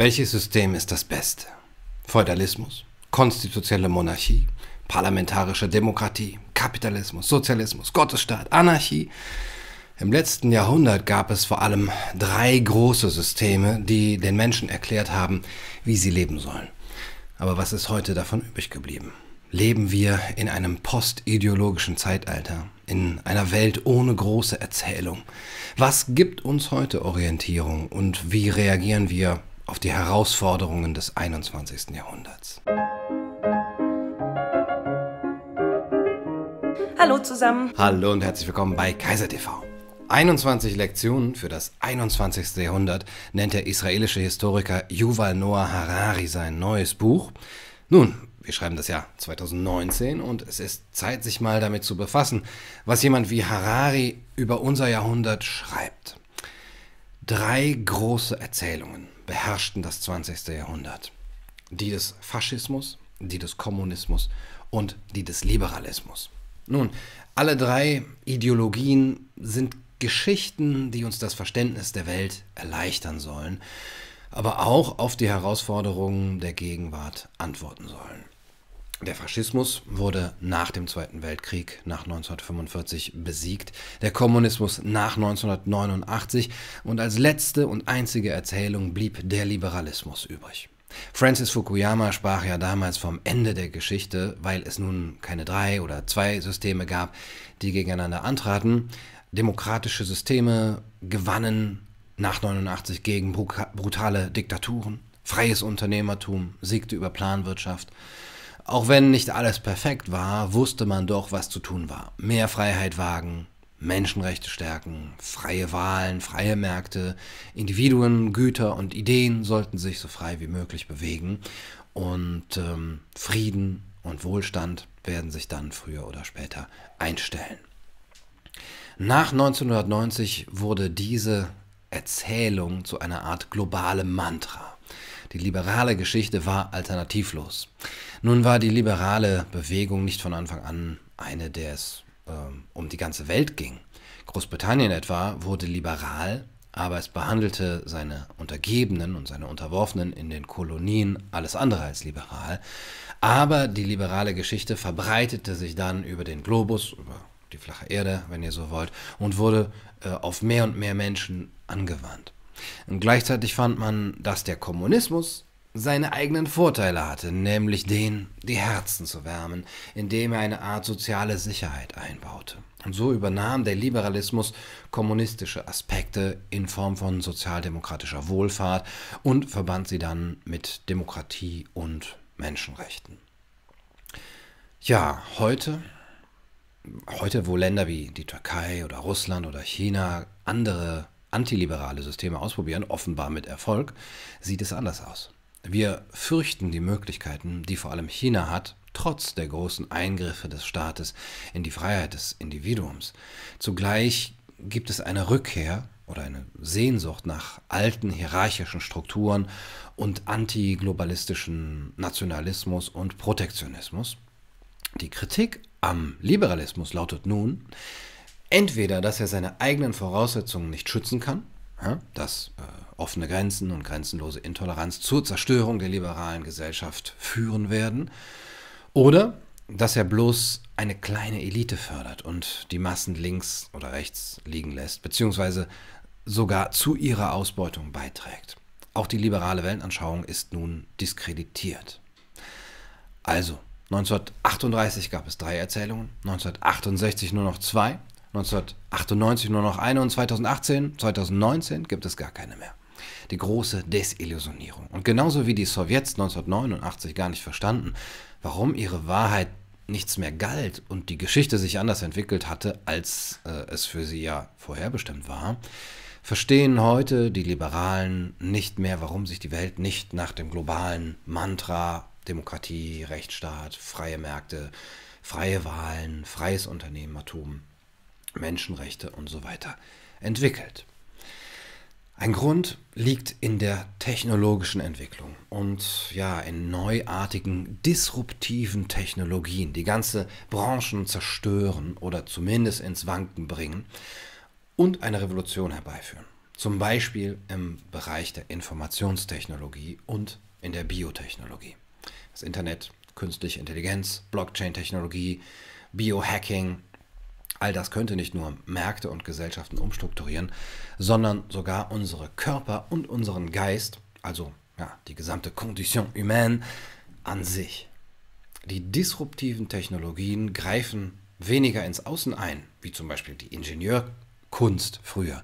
Welches System ist das Beste? Feudalismus, konstitutionelle Monarchie, parlamentarische Demokratie, Kapitalismus, Sozialismus, Gottesstaat, Anarchie. Im letzten Jahrhundert gab es vor allem drei große Systeme, die den Menschen erklärt haben, wie sie leben sollen. Aber was ist heute davon übrig geblieben? Leben wir in einem postideologischen Zeitalter, in einer Welt ohne große Erzählung? Was gibt uns heute Orientierung und wie reagieren wir auf die Herausforderungen des 21. Jahrhunderts. Hallo zusammen. Hallo und herzlich willkommen bei Kaiser TV. 21 Lektionen für das 21. Jahrhundert nennt der israelische Historiker Yuval Noah Harari sein neues Buch. Nun, wir schreiben das Jahr 2019 und es ist Zeit, sich mal damit zu befassen, was jemand wie Harari über unser Jahrhundert schreibt. Drei große Erzählungen beherrschten das 20. Jahrhundert. Die des Faschismus, die des Kommunismus und die des Liberalismus. Nun, alle drei Ideologien sind Geschichten, die uns das Verständnis der Welt erleichtern sollen, aber auch auf die Herausforderungen der Gegenwart antworten sollen. Der Faschismus wurde nach dem Zweiten Weltkrieg, nach 1945 besiegt, der Kommunismus nach 1989 und als letzte und einzige Erzählung blieb der Liberalismus übrig. Francis Fukuyama sprach ja damals vom Ende der Geschichte, weil es nun keine drei oder zwei Systeme gab, die gegeneinander antraten. Demokratische Systeme gewannen nach 89 gegen brutale Diktaturen. Freies Unternehmertum siegte über Planwirtschaft. Auch wenn nicht alles perfekt war, wusste man doch, was zu tun war. Mehr Freiheit wagen, Menschenrechte stärken, freie Wahlen, freie Märkte, Individuen, Güter und Ideen sollten sich so frei wie möglich bewegen und ähm, Frieden und Wohlstand werden sich dann früher oder später einstellen. Nach 1990 wurde diese Erzählung zu einer Art globalem Mantra. Die liberale Geschichte war alternativlos. Nun war die liberale Bewegung nicht von Anfang an eine, der es ähm, um die ganze Welt ging. Großbritannien etwa wurde liberal, aber es behandelte seine Untergebenen und seine Unterworfenen in den Kolonien alles andere als liberal. Aber die liberale Geschichte verbreitete sich dann über den Globus, über die flache Erde, wenn ihr so wollt, und wurde äh, auf mehr und mehr Menschen angewandt. Und gleichzeitig fand man, dass der Kommunismus seine eigenen Vorteile hatte, nämlich den, die Herzen zu wärmen, indem er eine Art soziale Sicherheit einbaute. Und so übernahm der Liberalismus kommunistische Aspekte in Form von sozialdemokratischer Wohlfahrt und verband sie dann mit Demokratie und Menschenrechten. Ja, heute, heute wo Länder wie die Türkei oder Russland oder China andere antiliberale Systeme ausprobieren, offenbar mit Erfolg, sieht es anders aus. Wir fürchten die Möglichkeiten, die vor allem China hat, trotz der großen Eingriffe des Staates in die Freiheit des Individuums. Zugleich gibt es eine Rückkehr oder eine Sehnsucht nach alten hierarchischen Strukturen und antiglobalistischen Nationalismus und Protektionismus. Die Kritik am Liberalismus lautet nun, Entweder, dass er seine eigenen Voraussetzungen nicht schützen kann, dass äh, offene Grenzen und grenzenlose Intoleranz zur Zerstörung der liberalen Gesellschaft führen werden, oder dass er bloß eine kleine Elite fördert und die Massen links oder rechts liegen lässt, beziehungsweise sogar zu ihrer Ausbeutung beiträgt. Auch die liberale Weltanschauung ist nun diskreditiert. Also, 1938 gab es drei Erzählungen, 1968 nur noch zwei, 1998 nur noch eine und 2018, 2019 gibt es gar keine mehr. Die große Desillusionierung. Und genauso wie die Sowjets 1989 gar nicht verstanden, warum ihre Wahrheit nichts mehr galt und die Geschichte sich anders entwickelt hatte, als äh, es für sie ja vorherbestimmt war, verstehen heute die Liberalen nicht mehr, warum sich die Welt nicht nach dem globalen Mantra Demokratie, Rechtsstaat, freie Märkte, freie Wahlen, freies Unternehmertum Menschenrechte und so weiter entwickelt. Ein Grund liegt in der technologischen Entwicklung und ja, in neuartigen, disruptiven Technologien, die ganze Branchen zerstören oder zumindest ins Wanken bringen und eine Revolution herbeiführen. Zum Beispiel im Bereich der Informationstechnologie und in der Biotechnologie. Das Internet, künstliche Intelligenz, Blockchain-Technologie, Biohacking, All das könnte nicht nur Märkte und Gesellschaften umstrukturieren, sondern sogar unsere Körper und unseren Geist, also ja, die gesamte Condition humaine an sich. Die disruptiven Technologien greifen weniger ins Außen ein, wie zum Beispiel die Ingenieurkunst früher,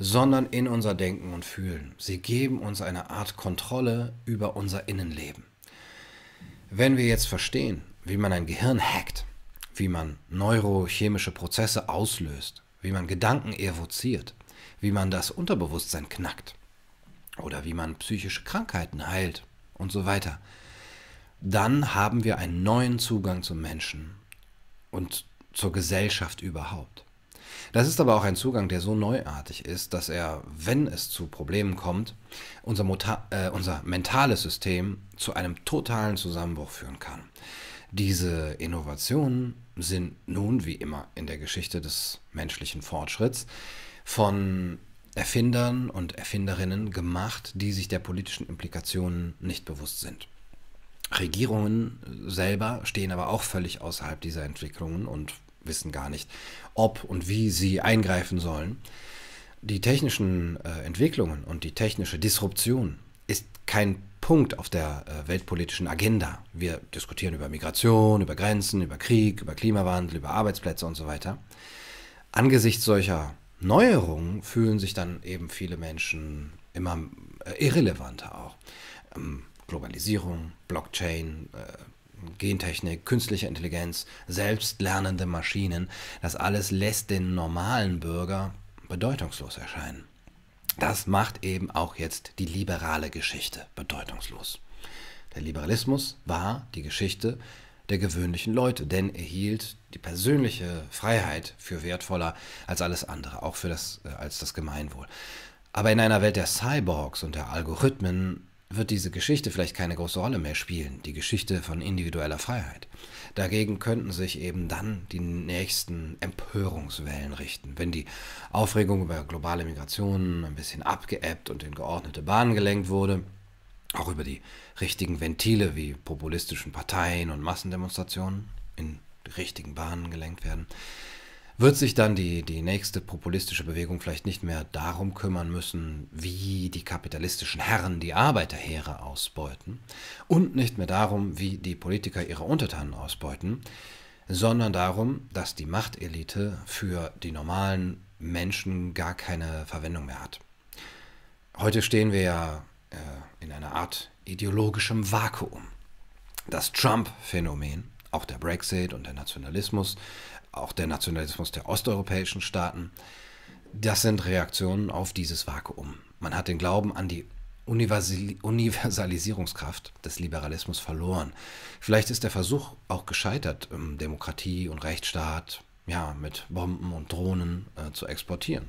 sondern in unser Denken und Fühlen. Sie geben uns eine Art Kontrolle über unser Innenleben. Wenn wir jetzt verstehen, wie man ein Gehirn hackt, wie man neurochemische Prozesse auslöst, wie man Gedanken evoziert, wie man das Unterbewusstsein knackt oder wie man psychische Krankheiten heilt und so weiter, dann haben wir einen neuen Zugang zum Menschen und zur Gesellschaft überhaupt. Das ist aber auch ein Zugang, der so neuartig ist, dass er, wenn es zu Problemen kommt, unser, äh, unser mentales System zu einem totalen Zusammenbruch führen kann. Diese Innovationen sind nun wie immer in der Geschichte des menschlichen Fortschritts von Erfindern und Erfinderinnen gemacht, die sich der politischen Implikationen nicht bewusst sind. Regierungen selber stehen aber auch völlig außerhalb dieser Entwicklungen und wissen gar nicht, ob und wie sie eingreifen sollen. Die technischen äh, Entwicklungen und die technische Disruption ist kein Punkt auf der äh, weltpolitischen Agenda. Wir diskutieren über Migration, über Grenzen, über Krieg, über Klimawandel, über Arbeitsplätze und so weiter. Angesichts solcher Neuerungen fühlen sich dann eben viele Menschen immer äh, irrelevanter auch. Ähm, Globalisierung, Blockchain, äh, Gentechnik, künstliche Intelligenz, selbstlernende Maschinen, das alles lässt den normalen Bürger bedeutungslos erscheinen das macht eben auch jetzt die liberale Geschichte bedeutungslos. Der Liberalismus war die Geschichte der gewöhnlichen Leute, denn er hielt die persönliche Freiheit für wertvoller als alles andere, auch für das, äh, als das Gemeinwohl. Aber in einer Welt der Cyborgs und der Algorithmen wird diese Geschichte vielleicht keine große Rolle mehr spielen, die Geschichte von individueller Freiheit. Dagegen könnten sich eben dann die nächsten Empörungswellen richten, wenn die Aufregung über globale Migration ein bisschen abgeebbt und in geordnete Bahnen gelenkt wurde, auch über die richtigen Ventile wie populistischen Parteien und Massendemonstrationen in die richtigen Bahnen gelenkt werden, wird sich dann die, die nächste populistische Bewegung vielleicht nicht mehr darum kümmern müssen, wie die kapitalistischen Herren die Arbeiterheere ausbeuten und nicht mehr darum, wie die Politiker ihre Untertanen ausbeuten, sondern darum, dass die Machtelite für die normalen Menschen gar keine Verwendung mehr hat. Heute stehen wir ja äh, in einer Art ideologischem Vakuum. Das Trump-Phänomen, auch der Brexit und der Nationalismus, auch der Nationalismus der osteuropäischen Staaten, das sind Reaktionen auf dieses Vakuum. Man hat den Glauben an die Universalisierungskraft des Liberalismus verloren. Vielleicht ist der Versuch auch gescheitert, ähm, Demokratie und Rechtsstaat ja, mit Bomben und Drohnen äh, zu exportieren.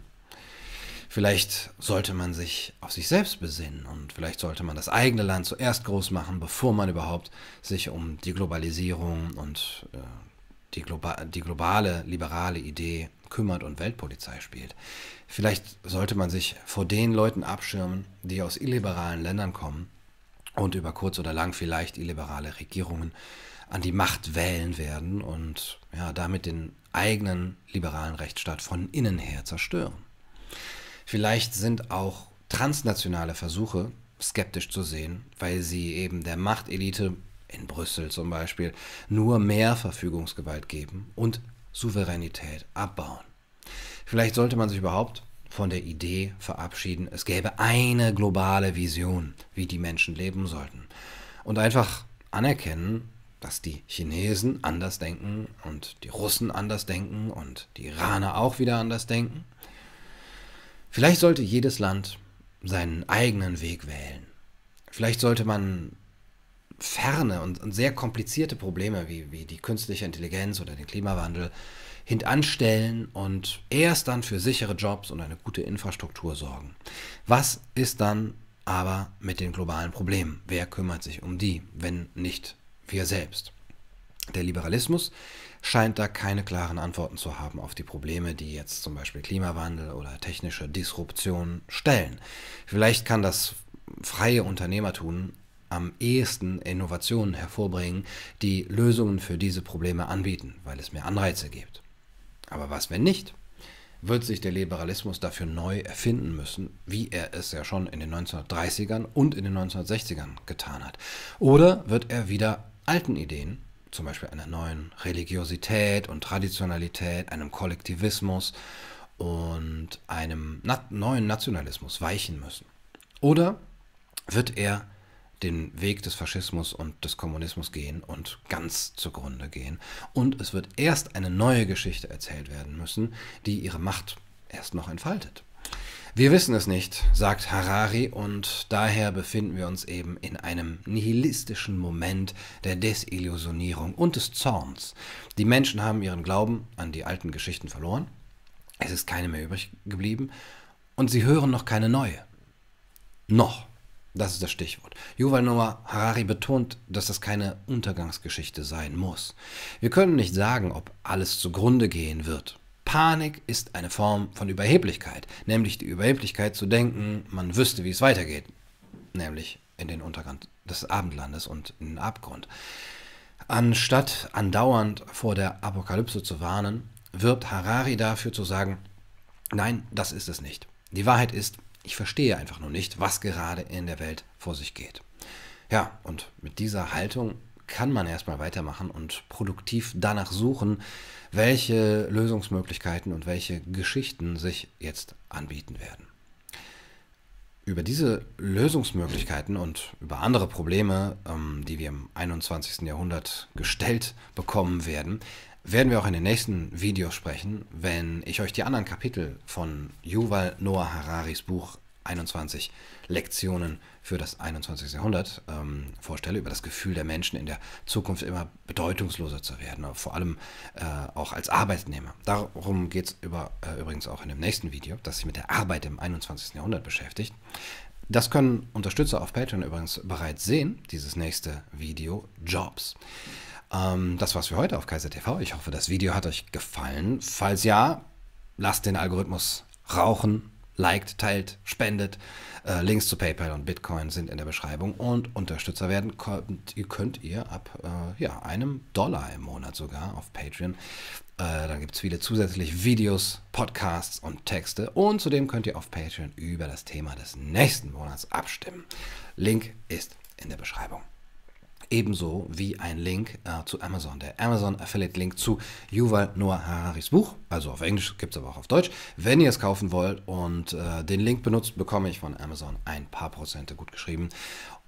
Vielleicht sollte man sich auf sich selbst besinnen und vielleicht sollte man das eigene Land zuerst groß machen, bevor man überhaupt sich um die Globalisierung und äh, die, globa die globale liberale Idee kümmert und Weltpolizei spielt. Vielleicht sollte man sich vor den Leuten abschirmen, die aus illiberalen Ländern kommen und über kurz oder lang vielleicht illiberale Regierungen an die Macht wählen werden und ja, damit den eigenen liberalen Rechtsstaat von innen her zerstören. Vielleicht sind auch transnationale Versuche skeptisch zu sehen, weil sie eben der Machtelite in Brüssel zum Beispiel, nur mehr Verfügungsgewalt geben und Souveränität abbauen. Vielleicht sollte man sich überhaupt von der Idee verabschieden, es gäbe eine globale Vision, wie die Menschen leben sollten. Und einfach anerkennen, dass die Chinesen anders denken und die Russen anders denken und die Iraner auch wieder anders denken. Vielleicht sollte jedes Land seinen eigenen Weg wählen. Vielleicht sollte man ferne und, und sehr komplizierte Probleme wie, wie die künstliche Intelligenz oder den Klimawandel hintanstellen und erst dann für sichere Jobs und eine gute Infrastruktur sorgen. Was ist dann aber mit den globalen Problemen? Wer kümmert sich um die, wenn nicht wir selbst? Der Liberalismus scheint da keine klaren Antworten zu haben auf die Probleme, die jetzt zum Beispiel Klimawandel oder technische Disruption stellen. Vielleicht kann das freie Unternehmertum am ehesten Innovationen hervorbringen, die Lösungen für diese Probleme anbieten, weil es mehr Anreize gibt. Aber was, wenn nicht? Wird sich der Liberalismus dafür neu erfinden müssen, wie er es ja schon in den 1930ern und in den 1960ern getan hat? Oder wird er wieder alten Ideen, zum Beispiel einer neuen Religiosität und Traditionalität, einem Kollektivismus und einem na neuen Nationalismus weichen müssen? Oder wird er den Weg des Faschismus und des Kommunismus gehen und ganz zugrunde gehen. Und es wird erst eine neue Geschichte erzählt werden müssen, die ihre Macht erst noch entfaltet. Wir wissen es nicht, sagt Harari, und daher befinden wir uns eben in einem nihilistischen Moment der Desillusionierung und des Zorns. Die Menschen haben ihren Glauben an die alten Geschichten verloren, es ist keine mehr übrig geblieben, und sie hören noch keine neue. Noch. Das ist das Stichwort. Yuval Noah Harari betont, dass das keine Untergangsgeschichte sein muss. Wir können nicht sagen, ob alles zugrunde gehen wird. Panik ist eine Form von Überheblichkeit, nämlich die Überheblichkeit zu denken, man wüsste, wie es weitergeht, nämlich in den Untergang des Abendlandes und in den Abgrund. Anstatt andauernd vor der Apokalypse zu warnen, wirbt Harari dafür zu sagen, nein, das ist es nicht. Die Wahrheit ist, ich verstehe einfach nur nicht, was gerade in der Welt vor sich geht. Ja, und mit dieser Haltung kann man erstmal weitermachen und produktiv danach suchen, welche Lösungsmöglichkeiten und welche Geschichten sich jetzt anbieten werden. Über diese Lösungsmöglichkeiten und über andere Probleme, ähm, die wir im 21. Jahrhundert gestellt bekommen werden, werden wir auch in den nächsten Videos sprechen, wenn ich euch die anderen Kapitel von Yuval Noah Hararis Buch 21 Lektionen für das 21. Jahrhundert ähm, vorstelle, über das Gefühl der Menschen in der Zukunft immer bedeutungsloser zu werden, vor allem äh, auch als Arbeitnehmer. Darum geht es äh, übrigens auch in dem nächsten Video, das sich mit der Arbeit im 21. Jahrhundert beschäftigt. Das können Unterstützer auf Patreon übrigens bereits sehen, dieses nächste Video Jobs. Ähm, das war's für heute auf Kaiser TV. Ich hoffe, das Video hat euch gefallen. Falls ja, lasst den Algorithmus rauchen, liked, teilt, spendet. Äh, Links zu PayPal und Bitcoin sind in der Beschreibung. Und Unterstützer werden könnt, ihr, könnt ihr ab äh, ja, einem Dollar im Monat sogar auf Patreon. Äh, dann gibt es viele zusätzliche Videos, Podcasts und Texte. Und zudem könnt ihr auf Patreon über das Thema des nächsten Monats abstimmen. Link ist in der Beschreibung ebenso wie ein Link äh, zu Amazon, der Amazon Affiliate Link zu Yuval Noah Hararis Buch, also auf Englisch, gibt es aber auch auf Deutsch. Wenn ihr es kaufen wollt und äh, den Link benutzt, bekomme ich von Amazon ein paar Prozente gut geschrieben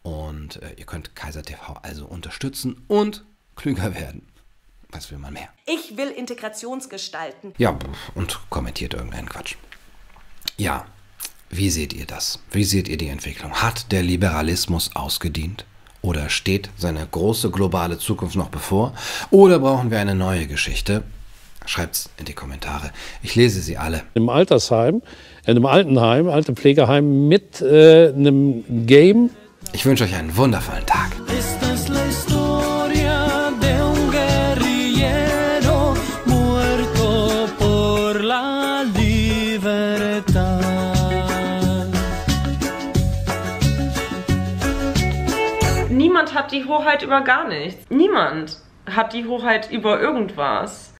und äh, ihr könnt Kaiser TV also unterstützen und klüger werden. Was will man mehr? Ich will Integrationsgestalten. Ja, und kommentiert irgendeinen Quatsch. Ja, wie seht ihr das? Wie seht ihr die Entwicklung? Hat der Liberalismus ausgedient? Oder steht seine große globale Zukunft noch bevor? Oder brauchen wir eine neue Geschichte? Schreibt's in die Kommentare. Ich lese sie alle. Im Altersheim, in einem Altenheim, alten Pflegeheim mit äh, einem Game. Ich wünsche euch einen wundervollen Tag. die Hoheit über gar nichts. Niemand hat die Hoheit über irgendwas.